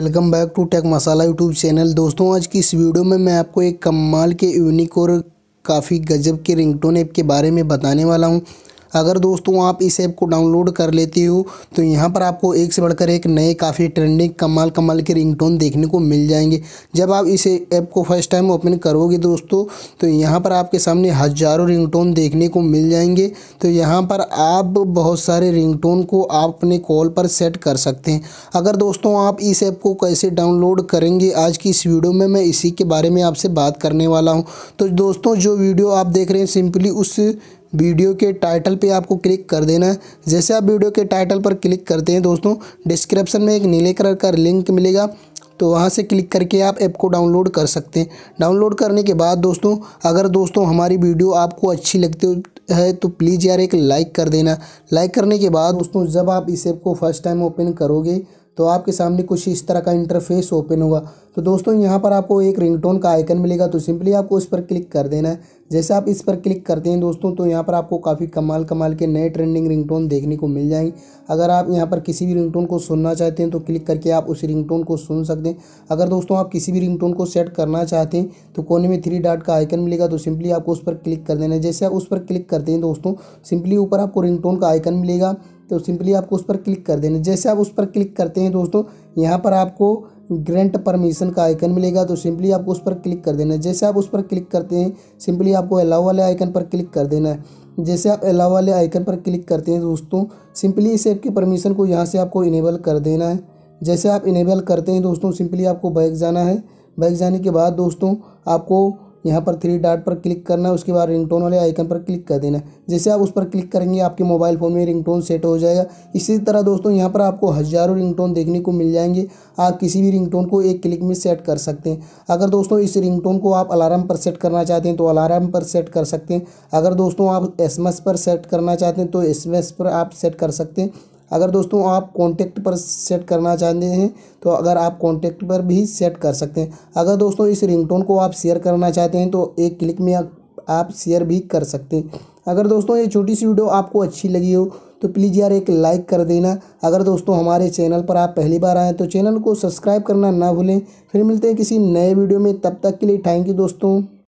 welcome back to tech masala YouTube channel दोस्तों आज की इस वीडियो में मैं आपको एक कमाल के यूनिक और काफ़ी गजब के रिंगटोन ऐप के बारे में बताने वाला हूं अगर दोस्तों आप इस ऐप को डाउनलोड कर लेते हो तो यहाँ पर आपको एक से बढ़कर एक नए काफ़ी ट्रेंडिंग कमाल कमाल के रिंगटोन देखने को मिल जाएंगे जब आप इस ऐप को फर्स्ट टाइम ओपन करोगे दोस्तों तो यहाँ पर आपके सामने हज़ारों रिंग देखने को मिल जाएंगे तो यहाँ पर आप बहुत सारे रिंग को आप अपने कॉल पर सेट कर सकते हैं अगर दोस्तों आप इस ऐप को कैसे डाउनलोड करेंगे आज की इस वीडियो में मैं इसी के बारे में आपसे बात करने वाला हूँ तो दोस्तों जो वीडियो आप देख रहे हैं सिंपली उस वीडियो के टाइटल पे आपको क्लिक कर देना है जैसे आप वीडियो के टाइटल पर क्लिक करते हैं दोस्तों डिस्क्रिप्शन में एक नीले कलर का लिंक मिलेगा तो वहाँ से क्लिक करके आप ऐप को डाउनलोड कर सकते हैं डाउनलोड करने के बाद दोस्तों अगर दोस्तों हमारी वीडियो आपको अच्छी लगती है तो प्लीज़ यार एक लाइक कर देना लाइक करने के बाद दोस्तों जब आप इस ऐप को फर्स्ट टाइम ओपन करोगे तो आपके सामने कुछ इस तरह का इंटरफेस ओपन होगा तो दोस्तों यहाँ पर आपको एक रिंगटोन का आइकन मिलेगा तो सिंपली आपको उस पर क्लिक कर देना है जैसे आप इस पर क्लिक करते हैं दोस्तों तो यहाँ पर आपको काफ़ी कमाल कमाल के नए ट्रेंडिंग रिंगटोन देखने को मिल जाएंगे अगर आप यहाँ पर किसी भी रिंगटोन को सुनना चाहते हैं तो क्लिक करके आप उस रिंगटोन को सुन सकते हैं अगर दोस्तों आप किसी भी रिंगटोन को सेट करना चाहते हैं तो कोने में थ्री डाट का आइकन मिलेगा तो सिंपली आपको उस पर क्लिक कर देना है जैसे आप उस पर क्लिक करते हैं दोस्तों सिंपली ऊपर आपको रिंगटोन का आइकन मिलेगा तो सिंपली आपको उस पर क्लिक कर देना जैसे आप उस पर क्लिक करते हैं दोस्तों यहाँ पर आपको ग्रेंट परमिशन का आइकन मिलेगा तो सिंपली आपको उस पर क्लिक कर देना है जैसे आप उस पर क्लिक करते हैं सिंपली आपको अलाव वाले आइकन पर क्लिक कर देना है जैसे आप अलाव वाले आइकन पर क्लिक करते हैं दोस्तों सिंपली इस ऐप की परमिशन को यहाँ से आपको इनेबल कर देना है जैसे आप इनेबल करते हैं दोस्तों सिंपली आपको बैग जाना है बैग जाने के बाद दोस्तों आपको यहाँ पर थ्री डॉट पर क्लिक करना है उसके बाद रिंगटोन वाले आइकन पर क्लिक कर देना जैसे आप उस पर क्लिक करेंगे आपके मोबाइल फ़ोन में रिंगटोन सेट हो जाएगा इसी तरह दोस्तों यहाँ पर आपको हज़ारों रिंगटोन देखने को मिल जाएंगे आप किसी भी रिंगटोन को एक क्लिक में सेट कर सकते हैं अगर दोस्तों इस रिंगटोन को आप अलार्म पर सेट करना चाहते हैं तो अलार्म पर सेट कर सकते हैं अगर दोस्तों आप एस पर सेट करना चाहते हैं तो एस पर आप सेट कर सकते हैं अगर दोस्तों आप कॉन्टेक्ट पर सेट करना चाहते हैं तो अगर आप कॉन्टेक्ट पर भी सेट कर सकते हैं अगर दोस्तों इस रिंगटोन को आप शेयर करना चाहते हैं तो एक क्लिक में आप शेयर भी कर सकते हैं अगर दोस्तों ये छोटी सी वीडियो आपको अच्छी लगी हो तो प्लीज़ यार एक लाइक कर देना अगर दोस्तों हमारे चैनल पर आप पहली बार आएँ तो चैनल को सब्सक्राइब करना ना भूलें फिर मिलते हैं किसी नए वीडियो में तब तक के लिए थैंक यू दोस्तों